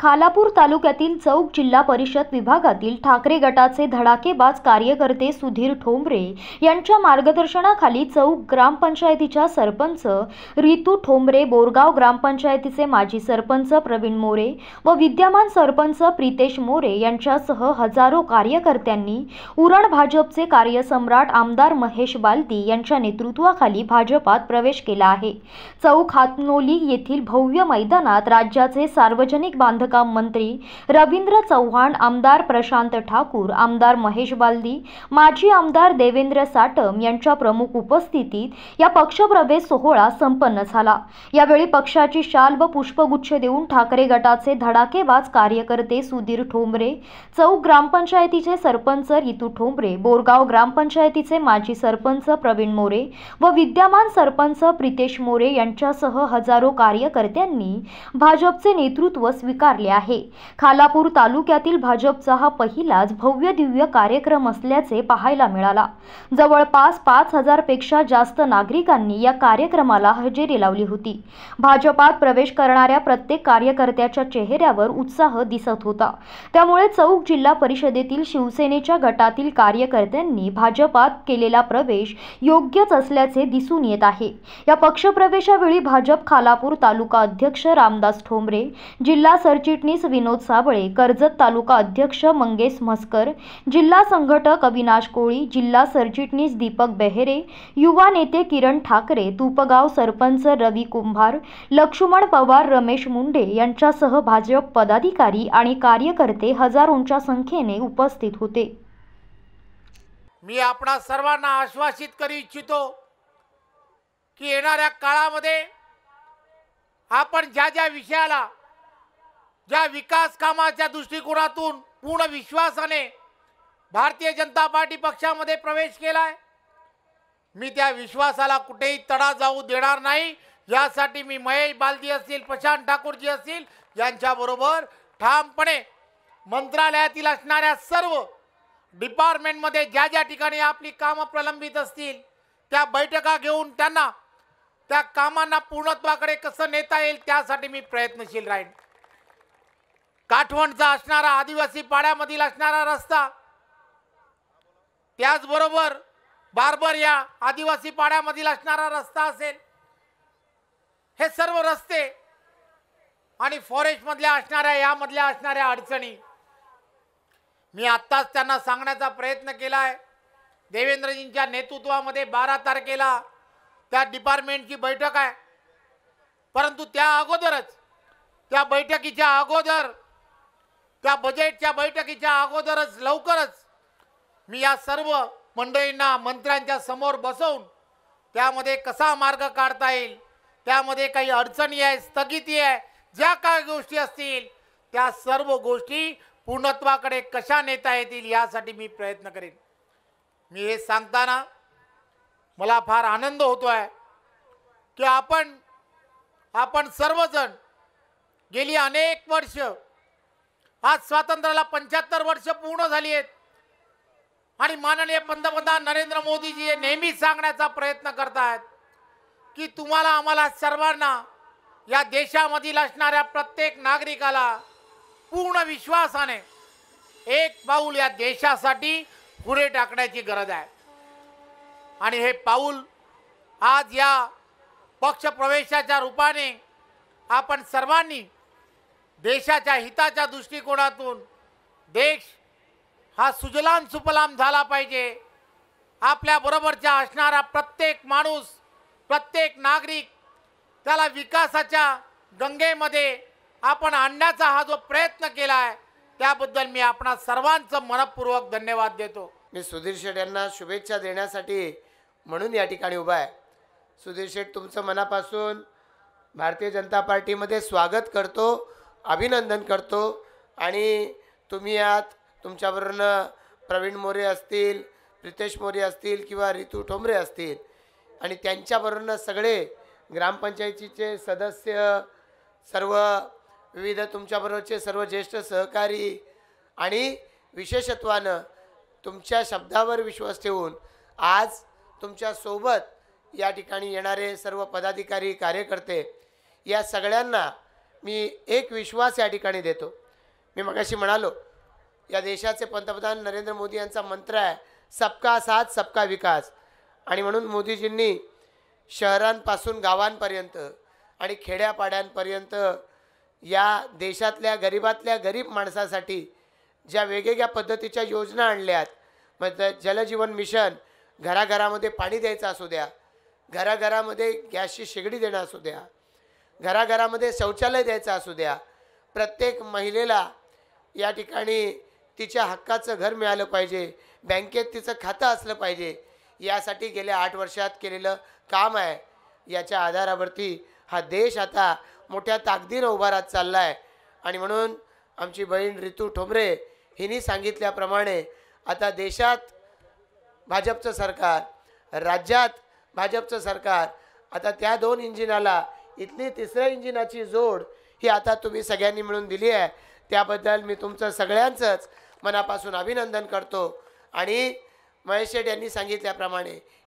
खालापूर तालुक्यातील चौक जिल्हा परिषद विभागातील ठाकरे गटाचे धडाकेबाज कार्यकर्ते सुधीर ठोंबरे यांच्या मार्गदर्शनाखाली चौक ग्रामपंचायतीच्या सरपंच रितू ठोंबरे बोरगाव ग्रामपंचायतीचे माजी सरपंच प्रवीण मोरे व विद्यमान सरपंच प्रितेश मोरे यांच्यासह हजारो कार्यकर्त्यांनी उरण भाजपचे कार्यसम्राट आमदार महेश बालती यांच्या नेतृत्वाखाली भाजपात प्रवेश केला आहे चौक हातनोली येथील भव्य मैदानात राज्याचे सार्वजनिक बांधकाम बांधकाम मंत्री रवींद्र चव्हाण आमदार प्रशांत ठाकूर आमदार महेश बालदी माजी आमदार देवेंद्र साटम यांच्या प्रमुख उपस्थितीत या पक्षप्रवेश सोहळा संपन्न झाला यावेळी पक्षाची शाल व पुष्पगुच्छ देऊन ठाकरे गटाचे धडाकेबाज कार्यकर्ते सुधीर ठोंबरे चौक ग्रामपंचायतीचे सरपंच रितू ठोंबरे बोरगाव ग्रामपंचायतीचे माजी सरपंच प्रवीण मोरे व विद्यमान सरपंच प्रितेश मोरे यांच्यासह हजारो कार्यकर्त्यांनी भाजपचे नेतृत्व स्वीकार पुकारले आहे खालापूर तालुक्यातील भाजपचा हा पहिलाच भव्य दिव्य कार्यक्रम असल्याचे पाहायला मिळाला जवळपास पाच पेक्षा जास्त नागरिकांनी या कार्यक्रमाला हजेरी लावली होती भाजपात प्रवेश करणाऱ्या प्रत्येक कार्यकर्त्याच्या चेहऱ्यावर उत्साह दिसत होता त्यामुळे चौक जिल्हा परिषदेतील शिवसेनेच्या गटातील कार्यकर्त्यांनी भाजपात केलेला प्रवेश योग्यच असल्याचे दिसून येत आहे या पक्षप्रवेशावेळी भाजप खालापूर तालुका अध्यक्ष रामदास ठोंबरे जिल्हा सरचिटणीस सरचिटणीस विनोद साबळे कर्जत तालुका अध्यक्ष मंगेश म्हसकर जिल्हा संघटक अविनाश कोळी जिल्हा सरचिटणीस दीपक बेहेरे युवा नेते किरण ठाकरे तुपगाव सरपंच रवी कुंभार लक्ष्मण पवार रमेश मुंडे यांच्यासह भाजप पदाधिकारी आणि कार्यकर्ते हजारोंच्या संख्येने उपस्थित होते मी आपणा सर्वांना आश्वासित करू इच्छितो की येणाऱ्या काळामध्ये आपण ज्या ज्या विषयाला ज्या विकास कामाच्या दृष्टिकोनातून पूर्ण विश्वासाने भारतीय जनता पार्टी पक्षामध्ये प्रवेश केला आहे मी त्या विश्वासाला कुठेही तडा जाऊ देणार नाही यासाठी मी महेश बालदी असतील प्रशांत ठाकूरजी असतील यांच्याबरोबर ठामपणे मंत्रालयातील असणाऱ्या सर्व डिपार्टमेंटमध्ये ज्या ज्या ठिकाणी आपली कामं प्रलंबित असतील त्या बैठका घेऊन त्यांना त्या कामांना पूर्णत्वाकडे कसं नेता येईल त्यासाठी मी प्रयत्नशील राहीन काठवणचा असणारा आदिवासी पाड्यामधील असणारा रस्ता त्याचबरोबर बारबर या आदिवासी पाड्यामधील असणारा रस्ता असेल हे सर्व रस्ते आणि फॉरेस्टमधल्या असणाऱ्या यामधल्या असणाऱ्या अडचणी मी आत्ताच त्यांना सांगण्याचा प्रयत्न केला आहे देवेंद्रजींच्या नेतृत्वामध्ये बारा तारखेला त्या डिपार्टमेंटची बैठक आहे परंतु त्या अगोदरच त्या बैठकीच्या अगोदर त्या बजेटच्या बैठकीच्या अगोदरच लवकरच मी या सर्व मंडळींना मंत्र्यांच्या समोर बसवून त्यामध्ये कसा मार्ग काढता येईल त्यामध्ये काही अडचणी आहे स्थगिती आहे ज्या काही गोष्टी असतील त्या सर्व गोष्टी पूर्णत्वाकडे कशा नेता येतील यासाठी मी प्रयत्न करेन मी हे सांगताना मला फार आनंद होतो आहे की आपण आपण सर्वजण गेली अनेक वर्ष आज स्वातंत्र्याला पंच्याहत्तर वर्ष पूर्ण झाली आहेत आणि माननीय पंतप्रधान नरेंद्र मोदीजी हे नेहमी सांगण्याचा प्रयत्न आहेत की तुम्हाला आम्हाला सर्वांना या देशामधील असणाऱ्या प्रत्येक नागरिकाला पूर्ण विश्वासाने एक पाऊल या देशासाठी पुढे टाकण्याची गरज आहे आणि हे पाऊल आज या पक्षप्रवेशाच्या रूपाने आपण सर्वांनी देशाच्या हिताच्या दृष्टिकोनातून देश हा सुजलाम सुफलाम झाला पाहिजे आपल्याबरोबरच्या असणारा प्रत्येक माणूस प्रत्येक नागरिक त्याला विकासाच्या गंगेमध्ये आपण आणण्याचा हा जो प्रयत्न केला आहे त्याबद्दल मी आपणा सर्वांचं मनपूर्वक धन्यवाद देतो मी सुधीर शेठ यांना शुभेच्छा देण्यासाठी म्हणून या ठिकाणी उभा आहे सुधीर शेठ तुमचं मनापासून भारतीय जनता पार्टीमध्ये स्वागत करतो अभिनंदन करतो आणि तुम्ही आत तुमच्याबरोबर प्रवीण मोरे असतील रितेश मोरे असतील किंवा रितू ठोंबरे असतील आणि त्यांच्याबरोबर सगळे ग्रामपंचायतीचे सदस्य सर्व विविध तुमच्याबरोबरचे सर्व ज्येष्ठ सहकारी आणि विशेषत्वानं तुमच्या शब्दावर विश्वास ठेवून आज तुमच्यासोबत या ठिकाणी येणारे सर्व पदाधिकारी कार्यकर्ते या सगळ्यांना मी एक विश्वास या ठिकाणी देतो मी मगाशी म्हणालो या देशाचे पंतप्रधान नरेंद्र मोदी यांचा मंत्र आहे सबका साथ सबका विकास आणि म्हणून मोदीजींनी शहरांपासून गावांपर्यंत आणि खेड्यापाड्यांपर्यंत या देशातल्या गरिबातल्या गरीब माणसासाठी ज्या वेगवेगळ्या पद्धतीच्या योजना आणल्यात म्हणजे जलजीवन मिशन घराघरामध्ये पाणी द्यायचं असू द्या घराघरामध्ये गॅसची शेगडी देणं असू द्या घराघरामध्ये शौचालय द्यायचं असू द्या प्रत्येक महिलेला या ठिकाणी तिच्या हक्काचं घर मिळालं पाहिजे बँकेत तिचं खातं असलं पाहिजे यासाठी गेल्या आठ वर्षात केलेलं काम आहे याच्या आधारावरती हा देश आता मोठ्या ताकदीनं उभा राहत चालला आहे आणि म्हणून आमची बहीण रितू ठोंबरे हिनी सांगितल्याप्रमाणे आता देशात भाजपचं सरकार राज्यात भाजपचं सरकार आता त्या दोन इंजिनाला इथली तिसऱ्या इंजिनाची जोड ही आता तुम्ही सगळ्यांनी मिळून दिली आहे त्याबद्दल मी तुमचं सगळ्यांचंच मनापासून अभिनंदन करतो आणि महेश शेठ यांनी सांगितल्याप्रमाणे